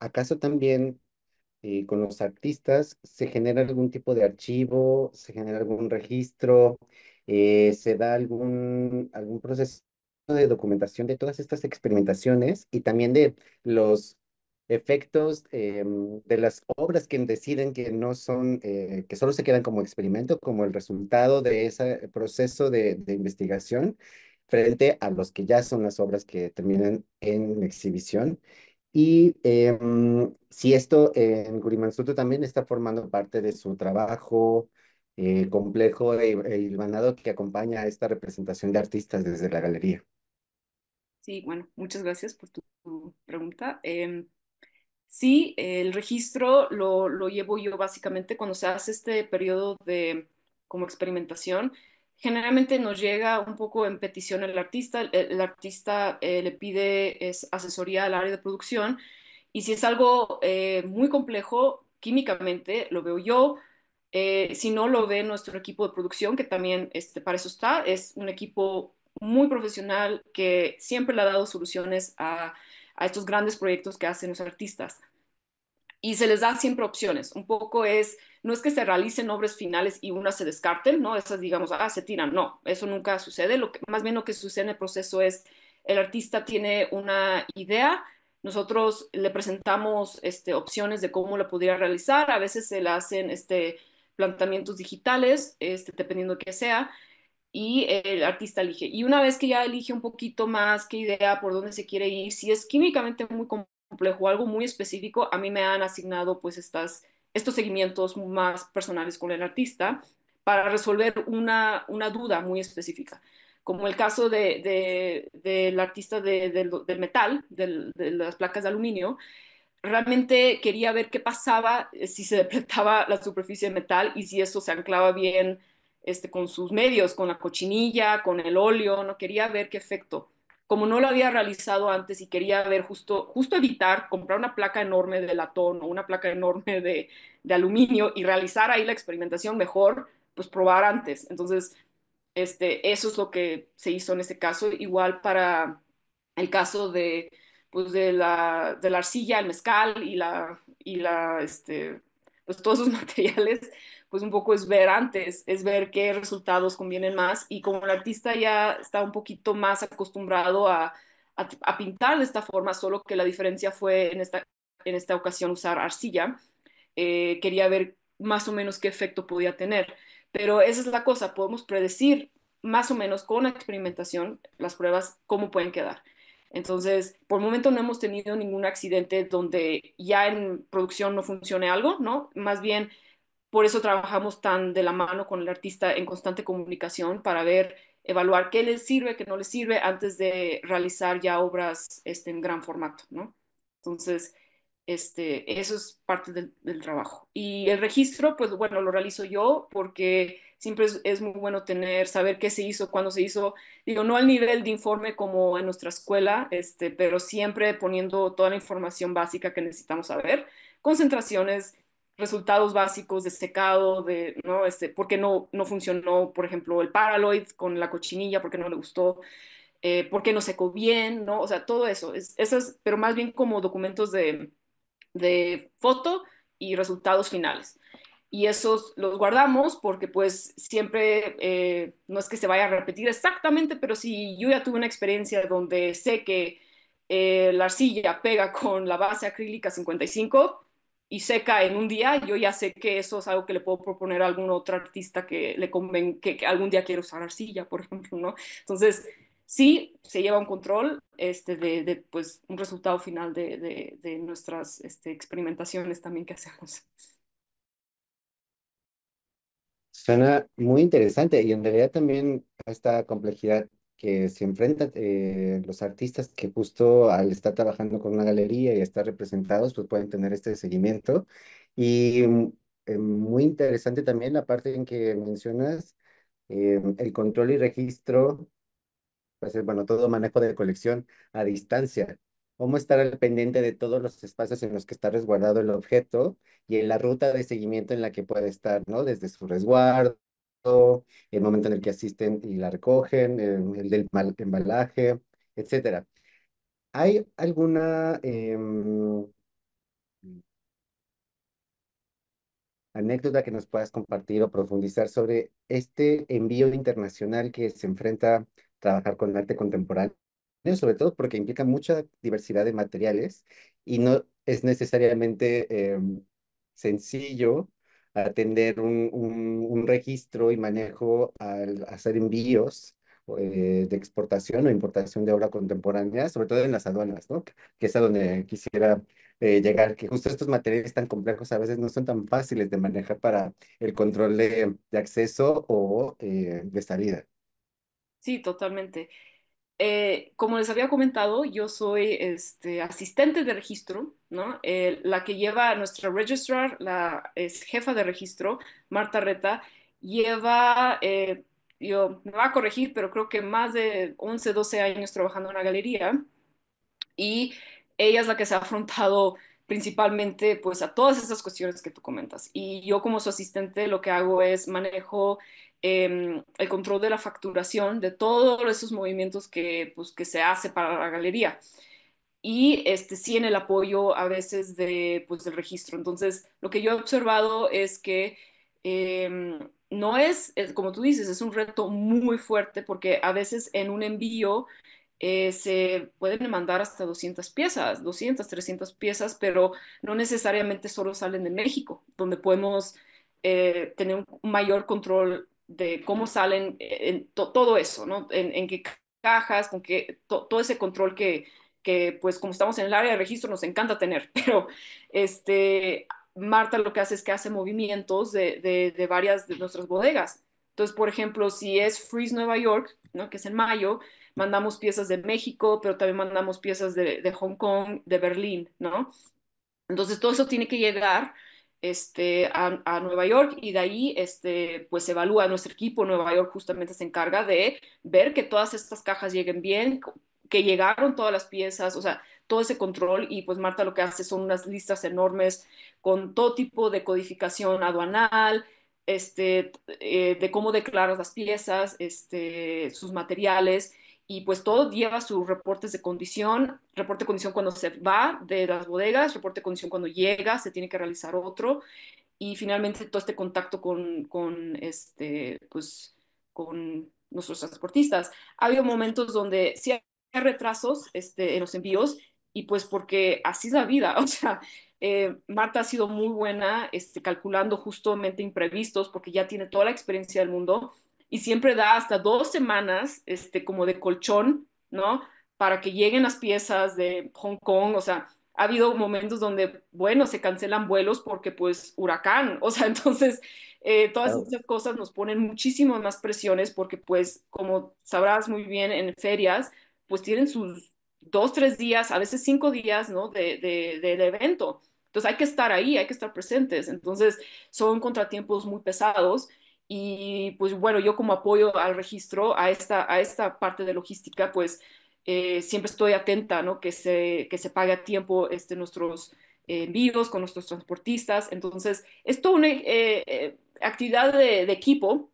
acaso también y eh, con los artistas, se genera algún tipo de archivo, se genera algún registro, eh, se da algún, algún proceso de documentación de todas estas experimentaciones y también de los efectos em, de las obras que deciden que no son, eh, que solo se quedan como experimento, como el resultado de ese proceso de, de, investigación frente a los que ya son las obras que terminan en exhibición. Y em, si esto en Gurimansuto también está formando parte de su trabajo eh, complejo e, el que acompaña a esta representación de artistas desde la galería. Sí, bueno, muchas gracias por tu, pregunta. Em, sí, el registro lo, lo llevo yo básicamente cuando se hace este periodo de como experimentación generalmente nos llega un poco en petición el artista, el, artista eh, le pide asesoría al área de producción y si es algo eh, muy complejo químicamente, lo veo yo, eh, si no lo ve nuestro equipo de producción, que también este, para eso está, es un equipo muy profesional que siempre le ha dado soluciones a, a estos grandes proyectos que hacen los artistas. Y se les da siempre opciones, un poco es no es que se realicen obras finales y unas se descarten, ¿no? Esas, digamos, ah, se tiran. No, eso nunca sucede. Lo que, más bien lo que sucede en el proceso es el artista tiene una idea, nosotros le presentamos este, opciones de cómo la podría realizar, a veces se le hacen este, planteamientos digitales, este, dependiendo de qué sea, y el artista elige. Y una vez que ya elige un poquito más qué idea, por dónde se quiere ir, si es químicamente muy complejo, algo muy específico, a mí me han asignado pues estas estos seguimientos más personales con el artista para resolver una, duda muy específica, como el caso del de, artista del metal, de las placas de aluminio. Realmente quería ver qué pasaba eh, si se depletaba la superficie de metal y si eso se anclaba bien este, con sus medios, con la cochinilla, con el óleo, no quería ver qué efecto como no lo había realizado antes y quería ver justo, justo evitar comprar una placa enorme de latón o una placa enorme de, aluminio y realizar ahí la experimentación mejor, pues probar antes. Entonces, este, eso es lo que se hizo en este caso. Igual para el caso de, pues de, la, arcilla, el mezcal y, la, y la, este, pues todos esos materiales, pues un poco es ver antes, es ver qué resultados convienen más y como el artista ya está un poquito más acostumbrado a, pintar de esta forma, solo que la diferencia fue en esta, en esta ocasión usar arcilla, eh, quería ver más o menos qué efecto podía tener. Pero esa es la cosa, podemos predecir más o menos con la experimentación las pruebas cómo pueden quedar. Entonces, por el momento no hemos tenido ningún accidente donde ya en producción no funcione algo, ¿no? Más bien por eso trabajamos tan de la mano con el artista en constante comunicación para ver, evaluar qué les sirve, qué no les sirve antes de realizar ya obras este, en gran formato, ¿no? Entonces, este, eso es parte del, trabajo. Y el registro, pues bueno, lo realizo yo porque siempre es, muy bueno tener, saber qué se hizo, cuándo se hizo, digo, no al nivel de informe como en nuestra escuela, este, pero siempre poniendo toda la información básica que necesitamos saber, concentraciones, resultados básicos de secado, de, ¿no? Este, por qué no, no funcionó, por ejemplo, el Paraloid con la cochinilla, porque no le gustó, eh, por qué no secó bien, ¿no? O sea, todo eso. Es, pero más bien como documentos de, de foto y resultados finales. Y esos los guardamos porque pues siempre, eh, no es que se vaya a repetir exactamente, pero si yo ya tuve una experiencia donde sé que eh, la arcilla pega con la base acrílica 55, y seca en un día, yo ya sé que eso es algo que le puedo proponer a algún otro artista que le conven que, algún día quiero usar arcilla, por ejemplo, ¿no? Entonces, sí, se lleva un control este, de, de pues, un resultado final de, nuestras este, experimentaciones también que hacemos. Suena muy interesante y en realidad también esta complejidad que se enfrentan eh, los artistas que justo al estar trabajando con una galería y estar representados, pues pueden tener este seguimiento. Y mm, eh, muy interesante también la parte en que mencionas eh, el control y registro, pues bueno, todo manejo de colección a distancia. Cómo estar al pendiente de todos los espacios en los que está resguardado el objeto y en la ruta de seguimiento en la que puede estar, ¿no? Desde su resguardo el momento en el que asisten y la recogen, el, del mal, embalaje, etcétera. ¿Hay alguna em, anécdota que nos puedas compartir o profundizar sobre este envío internacional que se enfrenta trabajar con arte contemporáneo, sobre todo porque implica mucha diversidad de materiales y no es necesariamente em, sencillo atender un, un, registro y manejo al hacer envíos eh, de exportación o importación de obra contemporánea, sobre todo en las aduanas, ¿no? Que es a donde quisiera eh, llegar, que justo estos materiales tan complejos a veces no son tan fáciles de manejar para el control de, acceso o eh, de salida. Sí, totalmente. Eh, como les había comentado, yo soy este, asistente de registro, ¿no? Eh, la que lleva a nuestra registrar, la es jefa de registro, Marta Reta, lleva, eh, yo, me va a corregir, pero creo que más de 11, 12 años trabajando en la galería y ella es la que se ha afrontado principalmente pues a todas esas cuestiones que tú comentas. Y yo como su asistente lo que hago es manejo em, el control de la facturación de todos esos movimientos que, pues, que se hace para la galería. Y este, sí en el apoyo a veces de, pues, del registro. Entonces, lo que yo he observado es que em, no es, como tú dices, es un reto muy fuerte porque a veces en un envío eh, se pueden mandar hasta 200 piezas, 200, 300 piezas, pero no necesariamente solo salen de México, donde podemos eh, tener un mayor control de cómo salen eh, en todo eso, ¿no? En, qué cajas, con qué, todo ese control que, pues como estamos en el área de registro, nos encanta tener, pero este, Marta lo que hace es que hace movimientos de, varias de nuestras bodegas. Entonces, por ejemplo, si es Freeze Nueva York, ¿no? que es en mayo, mandamos piezas de México, pero también mandamos piezas de, Hong Kong, de Berlín, ¿no? Entonces todo eso tiene que llegar este, a, Nueva York y de ahí este, pues se evalúa nuestro equipo. Nueva York justamente se encarga de ver que todas estas cajas lleguen bien, que llegaron todas las piezas, o sea, todo ese control y pues Marta lo que hace son unas listas enormes con todo tipo de codificación aduanal, este, eh, de cómo declaras las piezas, este, sus materiales y pues todo lleva sus reportes de condición, reporte de condición cuando se va de las bodegas, reporte de condición cuando llega, se tiene que realizar otro y finalmente todo este contacto con, este, pues, con nuestros transportistas. Ha habido momentos donde sí hay retrasos este, en los envíos y pues porque así es la vida, o sea, eh, Marta ha sido muy buena este, calculando justamente imprevistos porque ya tiene toda la experiencia del mundo y siempre da hasta dos semanas este, como de colchón, ¿no? Para que lleguen las piezas de Hong Kong, o sea, ha habido momentos donde, bueno, se cancelan vuelos porque pues huracán, o sea, entonces eh, todas esas cosas nos ponen muchísimas más presiones porque pues como sabrás muy bien en ferias, pues tienen sus dos, tres días, a veces cinco días, ¿no? De, del evento. Entonces hay que estar ahí, hay que estar presentes. Entonces son contratiempos muy pesados y pues bueno, yo como apoyo al registro, a esta, a esta parte de logística, pues eh, siempre estoy atenta, ¿no? Que se, que se pague a tiempo este, nuestros eh, envíos con nuestros transportistas. Entonces, es toda una eh, actividad de, de equipo.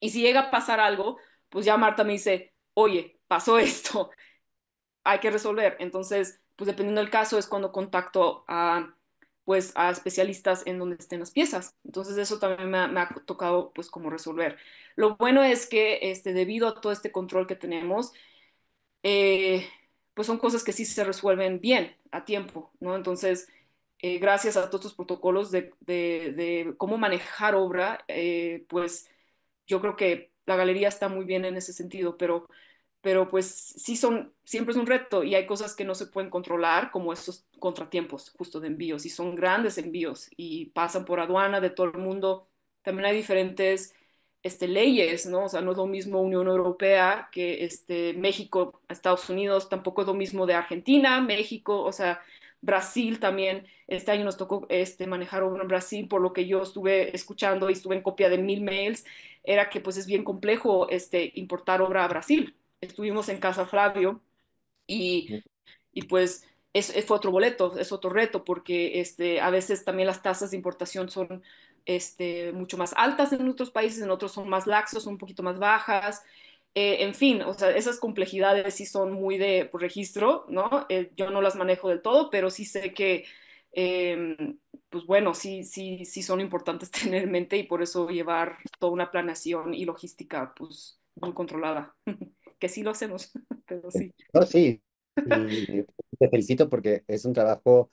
Y si llega a pasar algo, pues ya Marta me dice, oye, pasó esto, hay que resolver. Entonces, pues dependiendo del caso es cuando contacto a pues a especialistas en donde estén las piezas. Entonces eso también me ha, tocado pues como resolver. Lo bueno es que este, debido a todo este control que tenemos, eh, pues son cosas que sí se resuelven bien a tiempo, ¿no? Entonces, eh, gracias a todos estos protocolos de, de, cómo manejar obra, eh, pues yo creo que la galería está muy bien en ese sentido, pero pero pues sí son, siempre es un reto y hay cosas que no se pueden controlar, como esos contratiempos justo de envíos, y son grandes envíos y pasan por aduana de todo el mundo. También hay diferentes este, leyes, ¿no? O sea, no es lo mismo Unión Europea que este, México, Estados Unidos, tampoco es lo mismo de Argentina, México, o sea, Brasil también. Este año nos tocó este, manejar obra en Brasil, por lo que yo estuve escuchando y estuve en copia de mil mails, era que pues es bien complejo este, importar obra a Brasil, estuvimos en Casa Flavio y, y pues fue otro boleto, es otro reto, porque este, a veces también las tasas de importación son este, mucho más altas en otros países, en otros son más laxos, son un poquito más bajas. Eh, en fin, o sea, esas complejidades sí son muy de registro, ¿no? Eh, yo no las manejo del todo, pero sí sé que, em, pues bueno, sí, sí, sí son importantes tener en mente y por eso llevar toda una planeación y logística, pues, muy controlada. que sí lo hacemos, pero sí. sí. te felicito porque es un trabajo,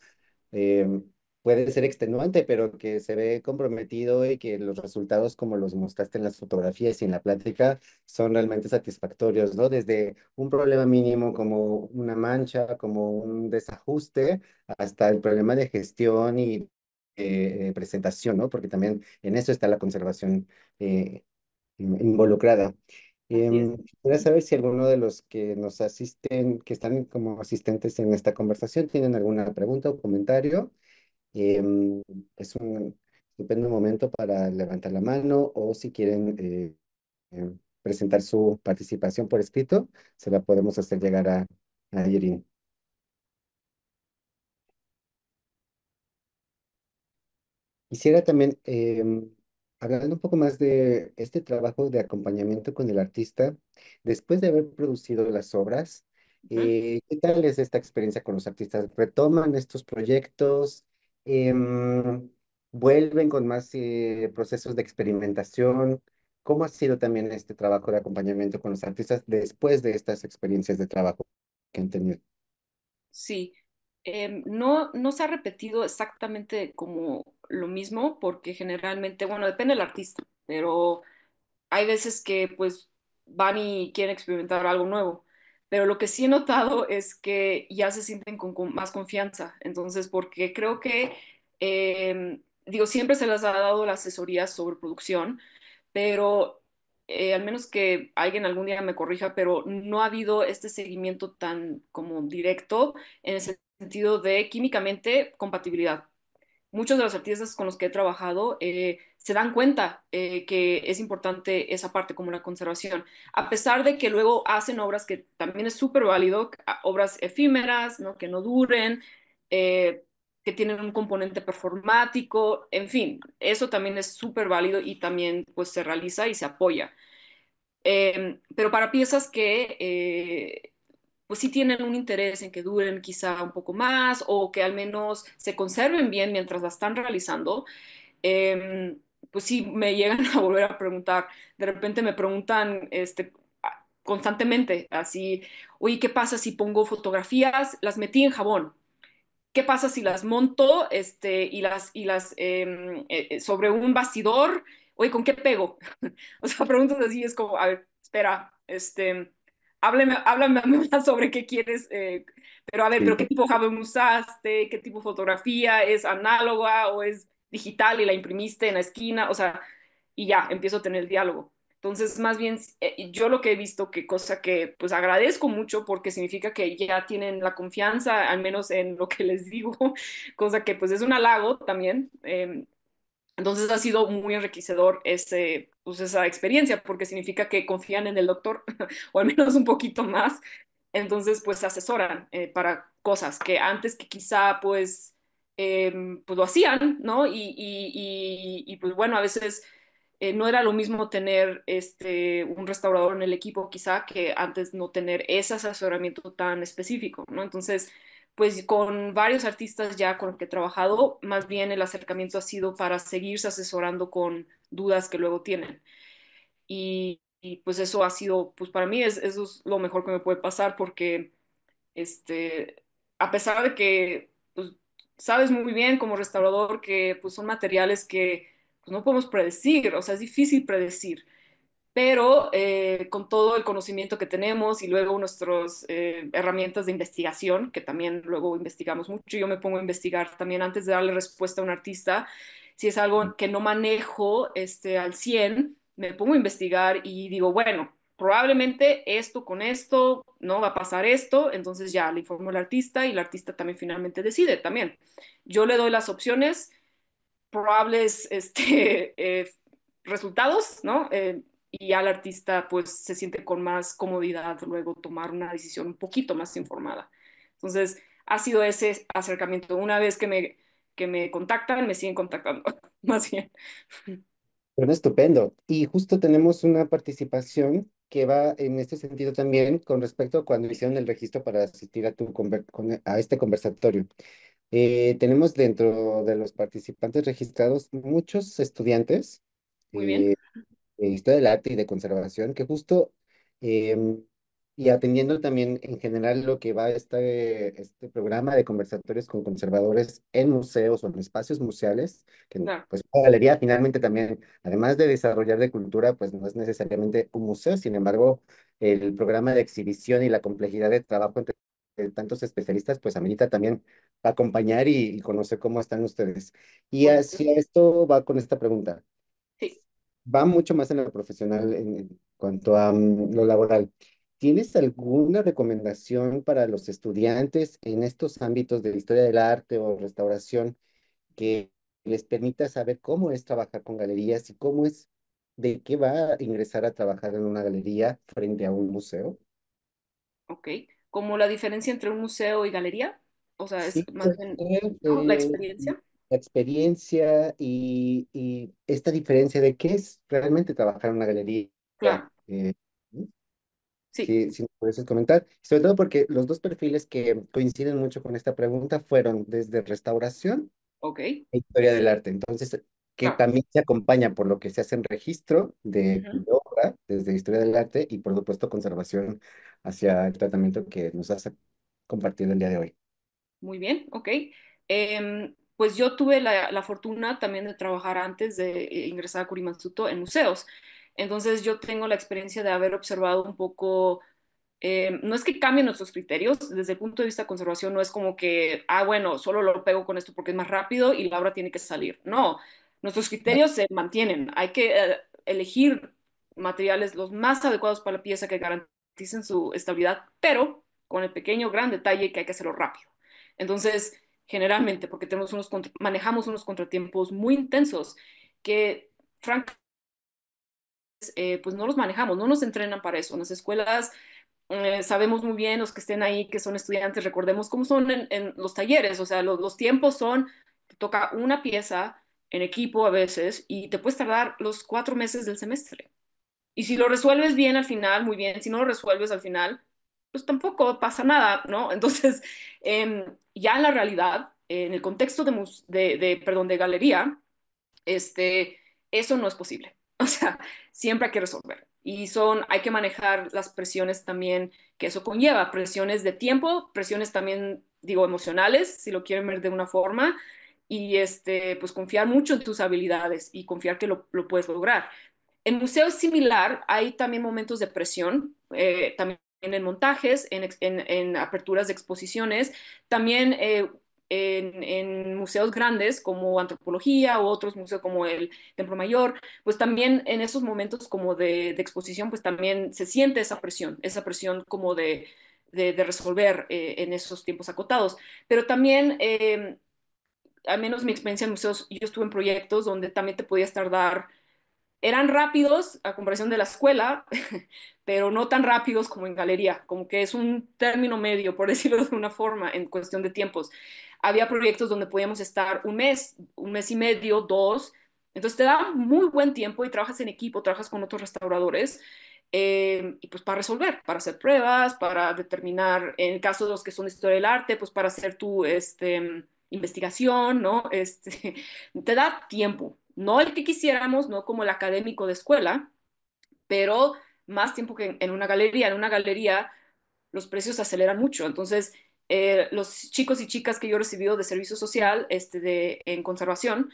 em, puede ser extenuante, pero que se ve comprometido y que los resultados, como los mostraste en las fotografías y en la plática, son realmente satisfactorios, ¿no? Desde un problema mínimo como una mancha, como un desajuste, hasta el problema de gestión y presentación, Porque también en eso está la conservación eh, involucrada. Em, quisiera saber si alguno de los que nos asisten, que están como asistentes en esta conversación, tienen alguna pregunta o comentario. Em, es un estupendo momento para levantar la mano o si quieren eh, em, presentar su participación por escrito, se la podemos hacer llegar a, a Quisiera también Hablando un poco más de este trabajo de acompañamiento con el artista, después de haber producido las obras, eh, ¿qué tal es esta experiencia con los artistas? ¿Retoman estos proyectos? Em, ¿vuelven con más eh, procesos de experimentación? ¿Cómo ha sido también este trabajo de acompañamiento con los artistas después de estas experiencias de trabajo que han tenido? Sí, em, no, no se ha repetido exactamente como lo mismo, porque generalmente, bueno, depende del artista, pero hay veces que pues van y quieren experimentar algo nuevo. Pero lo que sí he notado es que ya se sienten con, más confianza. Entonces, porque creo que, em, digo, siempre se les ha dado la asesoría sobre producción, pero eh, al menos que alguien algún día me corrija, pero no ha habido este seguimiento tan como directo en el sentido de químicamente compatibilidad muchos de los artistas con los que he trabajado eh, se dan cuenta eh, que es importante esa parte como la conservación, a pesar de que luego hacen obras que también es súper válido, obras efímeras, ¿no? que no duren, eh, que tienen un componente performático, en fin, eso también es súper válido y también pues se realiza y se apoya. Em, pero para piezas que pues sí tienen un interés en que duren quizá un poco más o que al menos se conserven bien mientras la están realizando, em, pues sí me llegan a volver a preguntar. De repente me preguntan este, constantemente, así, oye, ¿qué pasa si pongo fotografías? Las metí en jabón. ¿Qué pasa si las monto este, y las, y las em, eh, eh, sobre un bastidor? Oye, ¿con qué pego? o sea, preguntas así es como, a ver, espera, este, háblame, háblame más sobre qué quieres, eh, pero a ver, pero ¿qué tipo de jabón usaste? ¿Qué tipo de fotografía? ¿Es análoga o es digital y la imprimiste en la esquina? O sea, y ya, empiezo a tener el diálogo. Entonces, más bien, eh, yo lo que he visto, que cosa que pues agradezco mucho porque significa que ya tienen la confianza, al menos en lo que les digo, cosa que pues es un halago también. Em, entonces ha sido muy enriquecedor ese, pues, esa experiencia, porque significa que confían en el doctor, o al menos un poquito más. Entonces, pues asesoran eh, para cosas que antes que quizá, pues, em, pues lo hacían, ¿no? Y, y, pues bueno, a veces eh, no era lo mismo tener este, un restaurador en el equipo quizá que antes no tener ese asesoramiento tan específico, ¿no? Entonces, pues con varios artistas ya con los que he trabajado, más bien el acercamiento ha sido para seguirse asesorando con dudas que luego tienen. Y, pues eso ha sido, pues para mí es, eso es lo mejor que me puede pasar porque, este, a pesar de que pues, sabes muy bien como restaurador que pues, son materiales que pues, no podemos predecir, o sea, es difícil predecir pero eh, con todo el conocimiento que tenemos y luego nuestras eh, herramientas de investigación, que también luego investigamos mucho, yo me pongo a investigar también antes de darle respuesta a un artista, si es algo que no manejo este, al 100, me pongo a investigar y digo, bueno, probablemente esto con esto, no va a pasar esto, entonces ya le informo al artista y el artista también finalmente decide también. Yo le doy las opciones, probables este, eh, resultados, ¿no? y ya el artista pues se siente con más comodidad luego tomar una decisión un poquito más informada. Entonces, ha sido ese acercamiento. Una vez que me, que me contactan, me siguen contactando, más bien. Bueno, estupendo. Y justo tenemos una participación que va en este sentido también con respecto a cuando hicieron el registro para asistir a, tu a este conversatorio. Eh, tenemos dentro de los participantes registrados muchos estudiantes. Muy bien. Eh, de historia del arte y de conservación, que justo, em, y atendiendo también en general lo que va este, este programa de conversatorios con conservadores en museos o en espacios museales, que pues la galería finalmente también, además de desarrollar de cultura, pues no es necesariamente un museo, sin embargo, el programa de exhibición y la complejidad de trabajo entre tantos especialistas, pues amerita también acompañar y, conocer cómo están ustedes. Y así esto va con esta pregunta va mucho más en lo profesional en cuanto a mm, lo laboral. ¿Tienes alguna recomendación para los estudiantes en estos ámbitos de historia del arte o restauración que les permita saber cómo es trabajar con galerías y cómo es, de qué va a ingresar a trabajar en una galería frente a un museo? Ok, como la diferencia entre un museo y galería, o sea, es más la experiencia experiencia y, y, esta diferencia de qué es realmente trabajar en una galería. Claro. Eh, sí. Si, puedes comentar. Sobre todo porque los dos perfiles que coinciden mucho con esta pregunta fueron desde restauración okay. e historia del arte. Entonces, que también se acompaña por lo que se hace en registro de, obra desde historia del arte y por supuesto conservación hacia el tratamiento que nos hace compartir el día de hoy. Muy bien, ok. Em, pues yo tuve la, fortuna también de trabajar antes de eh, ingresar a Kurimatsuto en museos. Entonces yo tengo la experiencia de haber observado un poco, eh, no es que cambien nuestros criterios, desde el punto de vista de conservación no es como que, ah, bueno, solo lo pego con esto porque es más rápido y la obra tiene que salir. No, nuestros criterios se mantienen. Hay que eh, elegir materiales los más adecuados para la pieza que garanticen su estabilidad, pero con el pequeño gran detalle que hay que hacerlo rápido. Entonces, generalmente, porque tenemos unos manejamos unos contratiempos muy intensos que, francamente, eh, pues no los manejamos, no nos entrenan para eso. En las escuelas eh, sabemos muy bien los que estén ahí, que son estudiantes, recordemos cómo son en, los talleres, o sea, los, los tiempos son, te toca una pieza en equipo a veces y te puedes tardar los cuatro meses del semestre. Y si lo resuelves bien al final, muy bien, si no lo resuelves al final, pues tampoco pasa nada, ¿no? Entonces, em, ya en la realidad, en el contexto de, de, perdón, de galería, este, eso no es posible. O sea, siempre hay que resolver. Y son, hay que manejar las presiones también que eso conlleva, presiones de tiempo, presiones también, digo, emocionales, si lo quieren ver de una forma, y este, pues confiar mucho en tus habilidades y confiar que lo, puedes lograr. En museos similar hay también momentos de presión, eh, también en montajes, en, aperturas de exposiciones, también eh, en, museos grandes como antropología u otros museos como el Templo Mayor, pues también en esos momentos como de, exposición, pues también se siente esa presión, esa presión como de, resolver eh, en esos tiempos acotados. Pero también... Em, al menos mi experiencia en museos, yo estuve en proyectos donde también te podías tardar eran rápidos a comparación de la escuela, pero no tan rápidos como en galería, como que es un término medio, por decirlo de una forma, en cuestión de tiempos. Había proyectos donde podíamos estar un mes, un mes y medio, dos, entonces te da muy buen tiempo y trabajas en equipo, trabajas con otros restauradores. Eh, y pues para resolver, para hacer pruebas, para determinar, en el caso de los que son de historia del arte, pues para hacer tu este, investigación, ¿no? Este, te da tiempo, no el que quisiéramos, no como el académico de escuela, pero más tiempo que en, una galería. En una galería los precios se aceleran mucho. Entonces, eh, los chicos y chicas que yo he recibido de servicio social este, de, en conservación,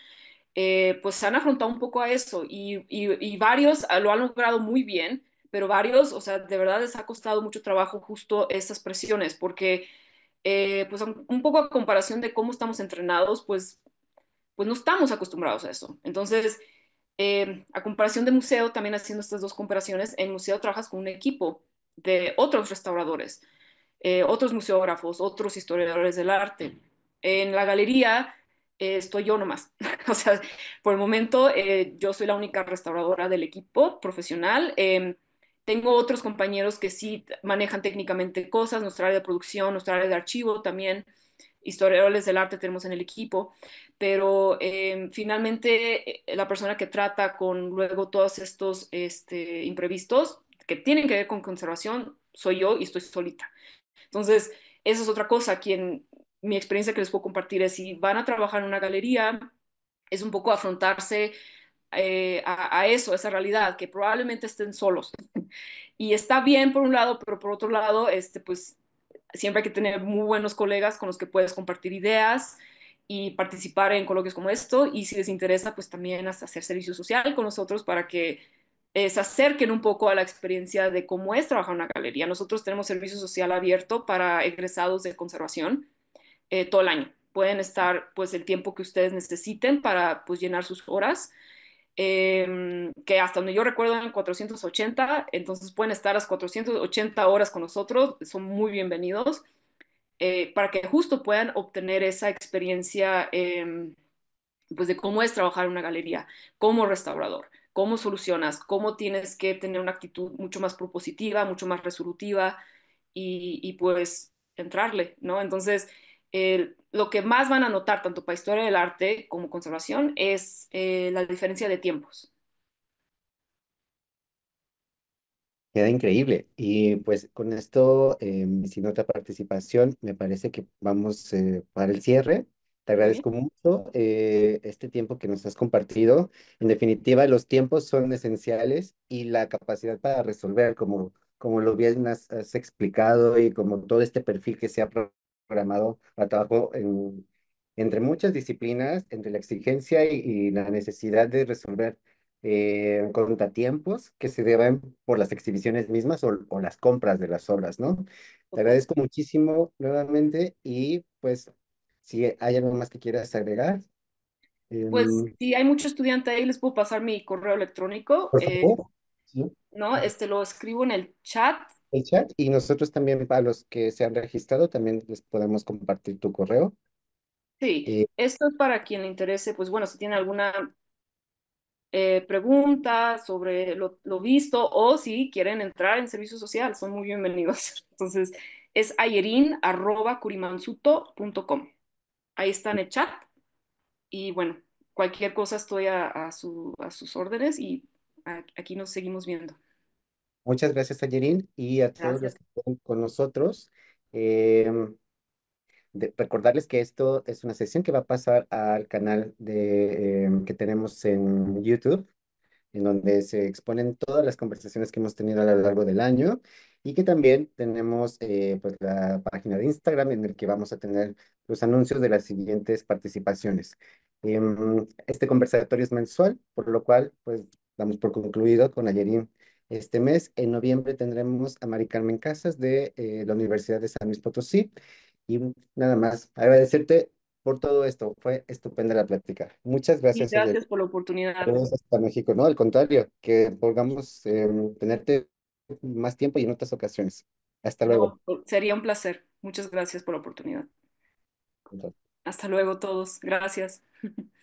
eh, pues se han afrontado un poco a eso y, y, varios ah, lo han logrado muy bien, pero varios, o sea, de verdad les ha costado mucho trabajo justo esas presiones, porque eh, pues un poco a comparación de cómo estamos entrenados, pues, pues no estamos acostumbrados a eso. Entonces, Em, a comparación de museo, también haciendo estas dos comparaciones, en museo trabajas con un equipo de otros restauradores, eh, otros museógrafos, otros historiadores del arte. En la galería eh, estoy yo nomás. o sea, por el momento eh, yo soy la única restauradora del equipo profesional. Em, tengo otros compañeros que sí manejan técnicamente cosas, nuestra área de producción, nuestra área de archivo también historiadores del arte tenemos en el equipo, pero em, finalmente eh, la persona que trata con luego todos estos este, imprevistos que tienen que ver con conservación soy yo y estoy solita. Entonces, esa es otra cosa, quien mi experiencia que les puedo compartir es si van a trabajar en una galería, es un poco afrontarse eh, a, a, eso, a esa realidad, que probablemente estén solos. y está bien por un lado, pero por otro lado, este, pues siempre hay que tener muy buenos colegas con los que puedes compartir ideas y participar en coloquios como esto y si les interesa pues también hasta hacer servicio social con nosotros para que eh, se acerquen un poco a la experiencia de cómo es trabajar en una galería. Nosotros tenemos servicio social abierto para egresados de conservación eh, todo el año. Pueden estar pues el tiempo que ustedes necesiten para pues llenar sus horas Em, que hasta donde yo recuerdo eran 480, entonces pueden estar las 480 horas con nosotros, son muy bienvenidos, eh, para que justo puedan obtener esa experiencia em, pues de cómo es trabajar en una galería, como restaurador, cómo solucionas, cómo tienes que tener una actitud mucho más propositiva, mucho más resolutiva y, y pues entrarle, ¿no? Entonces, lo que más van a notar, tanto para historia del arte como conservación, es eh, la diferencia de tiempos. Queda increíble. Y pues con esto, eh, sin otra participación, me parece que vamos eh, para el cierre. Te agradezco mucho este tiempo que nos has compartido. En definitiva, los tiempos son esenciales y la capacidad para resolver, como, como lo bien has, has explicado y como todo este perfil que se ha programado a trabajo en, entre muchas disciplinas, entre la exigencia y, la necesidad de resolver eh, contratiempos que se deben por las exhibiciones mismas o, las compras de las obras, ¿no? Te agradezco muchísimo nuevamente y pues si hay algo más que quieras agregar. pues em, si hay mucho estudiante ahí, les puedo pasar mi correo electrónico. Eh, no, este lo escribo en el chat chat y nosotros también para los que se han registrado también les podemos compartir tu correo. Sí, esto es para quien le interese, pues bueno, si tiene alguna eh, pregunta sobre lo, visto o si quieren entrar en servicio social, son muy bienvenidos. Entonces es ayerin.curimansuto.com. Ahí está en el chat y bueno, cualquier cosa estoy a, su, a sus órdenes y aquí nos seguimos viendo. Muchas gracias, Ayerín, y a todos los que están con nosotros. Em, recordarles que esto es una sesión que va a pasar al canal de, em, que tenemos en YouTube, en donde se exponen todas las conversaciones que hemos tenido a lo largo del año y que también tenemos eh, pues la página de Instagram en el que vamos a tener los anuncios de las siguientes participaciones. Em, este conversatorio es mensual, por lo cual pues damos por concluido con Ayerín este mes. En noviembre tendremos a Mari Carmen Casas de eh, la Universidad de San Luis Potosí. Y nada más, agradecerte por todo esto. Fue estupenda la plática. Muchas gracias. gracias por la oportunidad. Gracias hasta México. No, al contrario, que podamos em, tenerte más tiempo y en otras ocasiones. Hasta luego. sería un placer. Muchas gracias por la oportunidad. Hasta luego todos. Gracias.